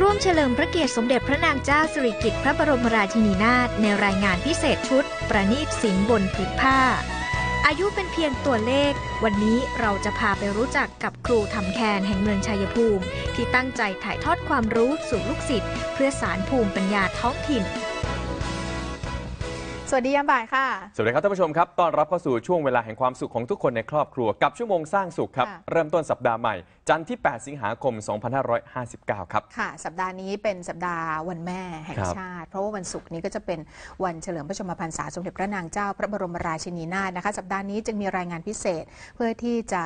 ร่วมเฉลิมพระเกียรติสมเด็จพระนางเจ้าสิริกิติ์พระบรมราชินีนาถในรายงานพิเศษชุดประนีตสินบนผืนผ้า อายุเป็นเพียงตัวเลข วันนี้เราจะพาไปรู้จักกับครูทำแคนแห่งเมืองชัยภูมิ ที่ตั้งใจถ่ายทอดความรู้สู่ลูกศิษย์เพื่อสารภูมิปัญญาท้องถิ่นสวัสดียามบ่ายค่ะ สวัสดีครับ ท่านผู้ชมครับต้อนรับเข้าสู่ช่วงเวลาแห่งความสุขของทุกคนในครอบครัวกับชั่วโมงสร้างสุขครับ เริ่มต้นสัปดาห์ใหม่จันทร์ที่ 8 สิงหาคม 2559 ครับ ค่ะ สัปดาห์นี้เป็นสัปดาห์วันแม่แห่งชาติ เพราะว่าวันศุกร์นี้ก็จะเป็นวันเฉลิมพระชนมพรรษาสมเด็จพระนางเจ้าพระบรมราชินีนาถนะคะสัปดาห์นี้จึงมีรายงานพิเศษเพื่อที่จะ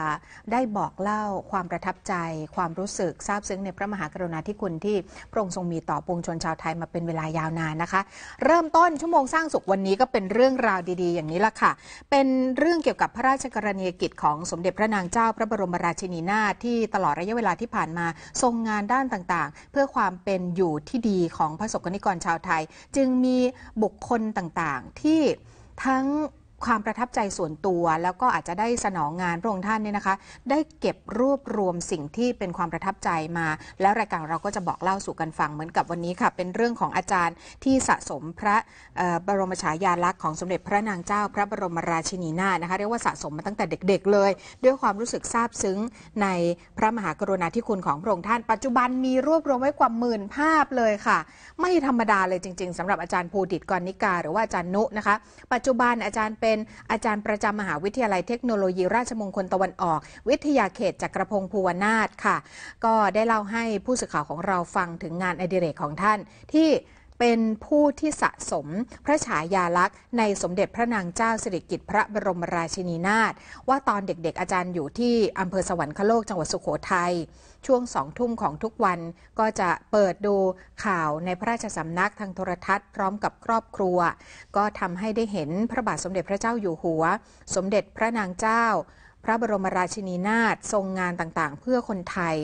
ได้บอกเล่าความประทับใจ ความรู้สึกซาบซึ้งในพระมหากรุณาธิคุณที่พระองค์ทรงมีต่อปวงชนชาวไทยมาเป็นเวลายาวนานนะคะเริ่มต้นชั่วโมงสร้างสุขวันนี้ี้ก็เป็นเรื่องราวดีๆอย่างนี้ละค่ะ เป็นเรื่องเกี่ยวกับพระราชกรณียกิจของสมเด็จพระนางเจ้า พระบรมราชินีนาถที่ตลอดระยะเวลาที่ผ่านมา ทรงงานด้านต่างๆ เพื่อความเป็นอยู่ที่ดีของพระสบกนิกรชาวไทย จึงมีบุคคลต่างๆที่ทั้งความประทับใจส่วนตัวแล้วก็อาจจะได้สนองงานพระองค์ท่านเนี่ยนะคะ ได้เก็บรวบรวมสิ่งที่เป็นความประทับใจมา แล้วรายการเราก็จะบอกเล่าสู่กันฟังเหมือนกับวันนี้ค่ะ เป็นเรื่องของอาจารย์ที่สะสมพระบรมฉายาลักษณ์ของสมเด็จพระนางเจ้าพระบรมราชินีนาถนะคะ เรียกว่าสะสมมาตั้งแต่เด็กๆเลย ด้วยความรู้สึกซาบซึ้งในพระมหากรุณาธิคุณของพระองค์ท่าน ปัจจุบันมีรวบรวมไว้กว่าหมื่นภาพเลยค่ะ ไม่ธรรมดาเลยจริงๆสำหรับอาจารย์ภูดิตกรนิกาหรือว่าอาจารย์นุนะคะ ปัจจุบันอาจารย์เป็น็นอาจารย์ประจำมหาวิทยาลัยเทคโนโลยีราชมงคลตะวันออก วิทยาเขตจักรพงศ์ภูวนาถค่ะ ก็ได้เล่าให้ผู้สื่อข่าวของเราฟังถึงงานอดิเรกของท่านที่เป็นผู้ที่สะสมพระฉายาลักษณ์ในสมเด็จพระนางเจ้าสิริกิติ์พระบรมราชินีนาถว่าตอนเด็กๆอาจารย์อยู่ที่อำเภอสวรรคโลกจังหวัดสุขโขทยัยช่วงสองทุ่มของทุกวันก็จะเปิดดูข่าวในพระราชสำนักทางโทรทัศน์ พร้อมกับครอบครัว ก็ทำให้ได้เห็นพระบาทสมเด็จพระเจ้าอยู่หัวสมเด็จพระนางเจ้าพระบรมราชินีนาถทรงงานต่างๆ เพื่อคนไทย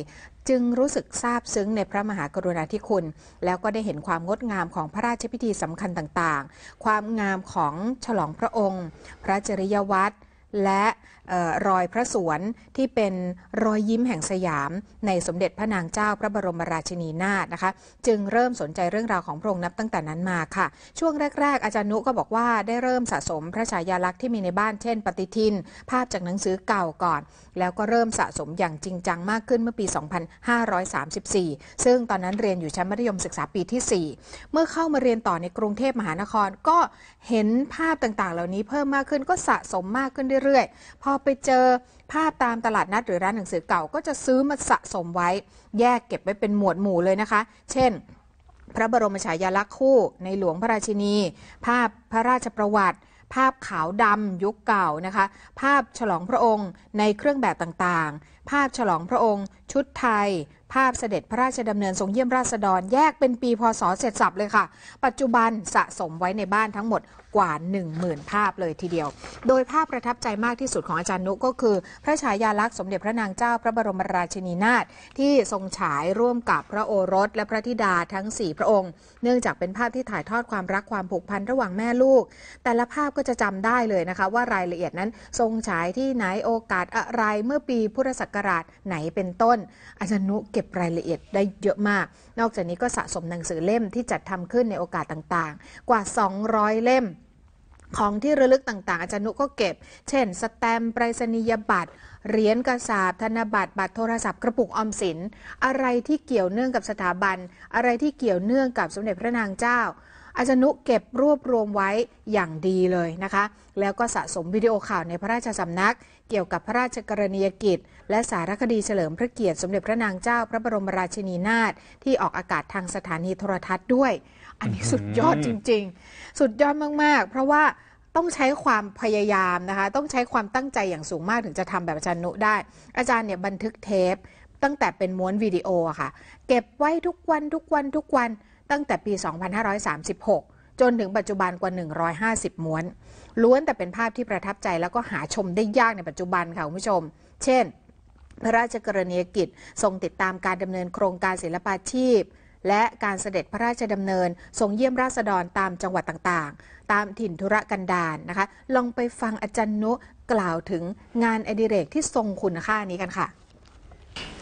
จึงรู้สึกซาบซึ้งในพระมหากรุณาธิคุณ แล้วก็ได้เห็นความงดงามของพระราชพิธีสำคัญต่างๆ ความงามของฉลองพระองค์ พระจริยวัตรและรอยพระสวนที่เป็นรอยยิ้มแห่งสยามในสมเด็จพระนางเจ้าพระบรมราชินีนาถนะคะจึงเริ่มสนใจเรื่องราวของพระองค์นับตั้งแต่นั้นมาค่ะ ช่วงแรก ๆ อาจารย์นุก็บอกว่าได้เริ่มสะสมพระฉายาลักษณ์ที่มีในบ้านเช่นปฏิทินภาพจากหนังสือเก่าก่อน แล้วก็เริ่มสะสมอย่างจริงจังมากขึ้นเมื่อปี 2534 ซึ่งตอนนั้นเรียนอยู่ชั้นมัธยมศึกษาปีที่ 4 เมื่อเข้ามาเรียนต่อในกรุงเทพมหานคร ก็เห็นภาพต่างๆ เหล่านี้เพิ่มมากขึ้นก็สะสมมากขึ้นเรื่อยๆพอไปเจอภาพตามตลาดนัดหรือร้านหนังสือเก่าก็จะซื้อมาสะสมไว้แยกเก็บไว้เป็นหมวดหมู่เลยนะคะ เช่น พระบรมฉายาลักษณ์คู่ในหลวงพระราชินี ภาพพระราชประวัติ ภาพขาวดำยุคเก่านะคะภาพฉลองพระองค์ในเครื่องแบบต่างๆ ภาพฉลองพระองค์ชุดไทยภาพเสด็จพระราชดำเนิน ทรงเยี่ยมราษฎรแยกเป็นปีพศเสร็จสับเลยค่ะ ปัจจุบันสะสมไว้ในบ้านทั้งหมดกว่า 10,000 ภาพเลยทีเดียว โดยภาพประทับใจมากที่สุดของอาจารย์นุก็คือ พระฉายาลักษณ์สมเด็จพระนางเจ้าพระบรมราชินีนาถที่ทรงฉายร่วมกับพระโอรส และพระธิดาทั้ง 4 พระองค์ เนื่องจากเป็นภาพที่ถ่ายทอดความรักความผูกพันระหว่างแม่ลูก แต่ละภาพก็จะจำได้เลยนะคะว่ารายละเอียดนั้นทรงฉายที่ไหนโอกาสอะไรเมื่อปีพุทธศักราชไหนเป็นต้น อาจารย์นุเเก็บรายละเอียดได้เยอะมาก นอกจากนี้ก็สะสมหนังสือเล่มที่จัดทำขึ้นในโอกาสต่างๆ กว่า 200 เล่ม ของที่ระลึกต่างๆ อาจารย์นุก็เก็บ เช่น สแตมป์ไปรษณียบัตรเหรียญกระสาบธนบัตรบัตรโทรศัพท์กระปุกออมสิน อะไรที่เกี่ยวเนื่องกับสถาบัน อะไรที่เกี่ยวเนื่องกับสมเด็จพระนางเจ้า อาจารย์นุเก็บรวบรวมไว้อย่างดีเลยนะคะ แล้วก็สะสมวิดีโอข่าวในพระราชสำนักเกี่ยวกับพระราชกรณียกิจ และสารคดีเฉลิมพระเกียรติสมเด็จพระนางเจ้า พระบรมราชินีนาถที่ออกอากาศทางสถานีโทรทัศน์ด้วย อันนี้สุดยอดจริง ๆ สุดยอดมาก ๆ เพราะว่าต้องใช้ความพยายามนะคะ ต้องใช้ความตั้งใจอย่างสูงมากถึงจะทำแบบอาจารย์นุได้ อาจารย์เนี่ยบันทึกเทป ตั้งแต่เป็นม้วนวิดีโอค่ะ เก็บไว้ทุกวันทุกวันทุกวัน ตั้งแต่ปี 2536จนถึงปัจจุบันกว่า 150 ม้วน ล้วนแต่เป็นภาพที่ประทับใจแล้วก็หาชมได้ยากในปัจจุบันค่ะ คุณผู้ชม เช่น พระราชกรณียกิจทรงติดตามการดำเนินโครงการศิลปาชีพ และการเสด็จพระราชดำเนิน ทรงเยี่ยมราษฎรตามจังหวัดต่างๆ ตามถิ่นธุรกันดารนนะคะ ลองไปฟังอาจารย์นุกล่าวถึงงานอดิเรกที่ทรงคุณค่านี้กันค่ะ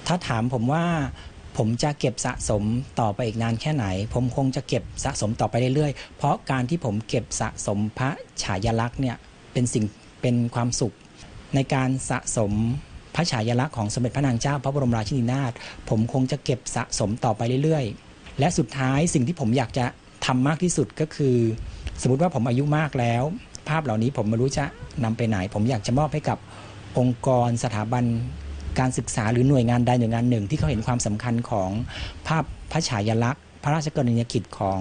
ถ้าถามผมว่าผมจะเก็บสะสมต่อไปอีกนานแค่ไหน ผมคงจะเก็บสะสมต่อไปเรื่อยๆ เพราะการที่ผมเก็บสะสมพระฉายาลักษณ์เนี่ยเป็นสิ่งเป็นความสุข ในการสะสมพระฉายาลักษณ์ของสมเด็จพระนางเจ้า พระบรมราชินีนาถผมคงจะเก็บสะสมต่อไปเรื่อยๆ และสุดท้ายสิ่งที่ผมอยากจะทำมากที่สุดก็คือ สมมติว่าผมอายุมากแล้ว ภาพเหล่านี้ผมไม่รู้จะนำไปไหน ผมอยากจะมอบให้กับองค์กรสถาบันการศึกษาหรือหน่วยงานใดหน่วยงานหนึ่ง ที่เขาเห็นความสำคัญของภาพพระฉายาลักษณ์ พระราชกรณียกิจของ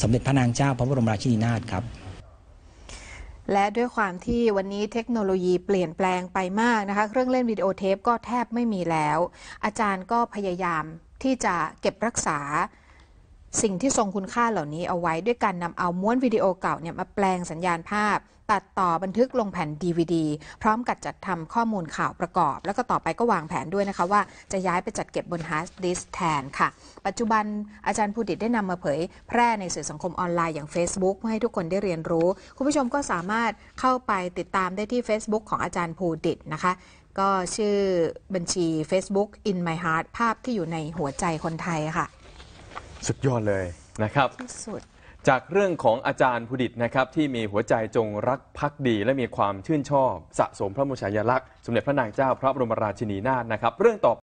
สมเด็จพระนางเจ้า พระบรมราชินีนาถครับ และด้วยความที่วันนี้เทคโนโลยีเปลี่ยนแปลงไปมากนะคะ เครื่องเล่นวิดีโอเทปก็แทบไม่มีแล้ว อาจารย์ก็พยายามที่จะเก็บรักษาสิ่งที่ทรงคุณค่าเหล่านี้เอาไว้ด้วยการนำเอาม้วนวิดีโอเก่าเนี่ยมาแปลงสัญญาณภาพ ตัดต่อบันทึกลงแผ่น DVD พร้อมกับจัดทำข้อมูลข่าวประกอบ แล้วก็ต่อไปก็วางแผนด้วยนะคะ ว่าจะย้ายไปจัดเก็บบนฮาร์ดดิสแทนค่ะ ปัจจุบันอาจารย์ภูดิตได้นำมาเผยแพร่ในสื่อสังคมออนไลน์อย่าง Facebook เพื่อให้ทุกคนได้เรียนรู้ คุณผู้ชมก็สามารถเข้าไปติดตามได้ที่ Facebook ของอาจารย์ภูดิตนะคะ ก็ชื่อบัญชี Facebook In My Heart ภาพที่อยู่ในหัวใจคนไทยค่ะสุดยอดเลยนะครับที่สุดจากเรื่องของอาจารย์ผู้ดิตนะครับที่มีหัวใจจงรักภักดี และมีความชื่นชอบสะสมพระมุชายาลักษณ์สมเด็จพระนางเจ้าพระบรมราชินีนาถนะครับเรื่องต่อ